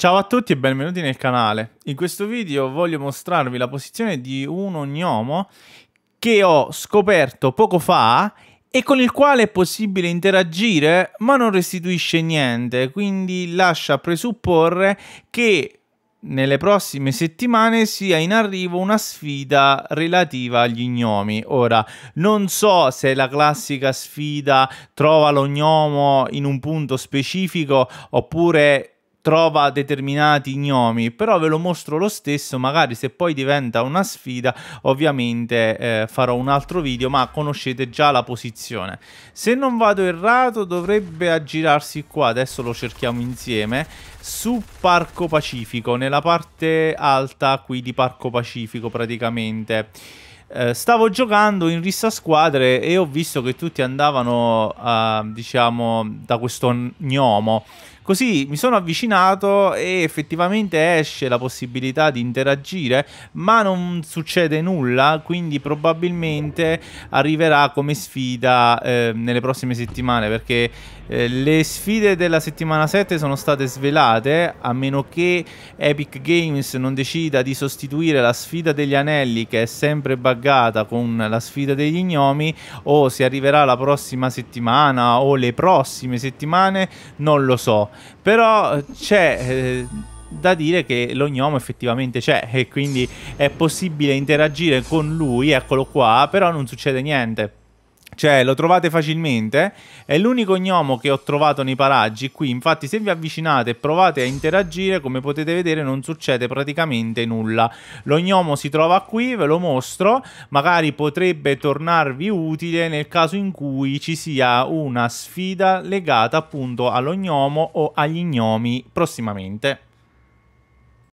Ciao a tutti e benvenuti nel canale. In questo video voglio mostrarvi la posizione di uno gnomo che ho scoperto poco fa e con il quale è possibile interagire ma non restituisce niente, quindi lascia presupporre che nelle prossime settimane sia in arrivo una sfida relativa agli gnomi. Ora, non so se la classica sfida trova lo gnomo in un punto specifico oppure trova determinati gnomi, però ve lo mostro lo stesso, magari se poi diventa una sfida ovviamente eh, farò un altro video, ma conoscete già la posizione. Se non vado errato dovrebbe aggirarsi qua, adesso lo cerchiamo insieme, su Parco Pacifico, nella parte alta qui di Parco Pacifico praticamente. Eh, stavo giocando in rissa squadre e ho visto che tutti andavano, eh, diciamo, da questo gnomo Così mi sono avvicinato e effettivamente esce la possibilità di interagire, ma non succede nulla, quindi probabilmente arriverà come sfida eh, nelle prossime settimane perché eh, le sfide della settimana 7 sono state svelate, a meno che Epic Games non decida di sostituire la sfida degli anelli che è sempre buggata con la sfida degli gnomi, o si arriverà la prossima settimana o le prossime settimane, non lo so. Però c'è... Eh, da dire che lo gnomo effettivamente c'è e quindi è possibile interagire con lui, eccolo qua, però non succede niente. Cioè, lo trovate facilmente. È l'unico gnomo che ho trovato nei paraggi qui. Infatti, se vi avvicinate e provate a interagire, come potete vedere, non succede praticamente nulla. Lo gnomo si trova qui, ve lo mostro. Magari potrebbe tornarvi utile nel caso in cui ci sia una sfida legata appunto allo gnomo o agli gnomi prossimamente.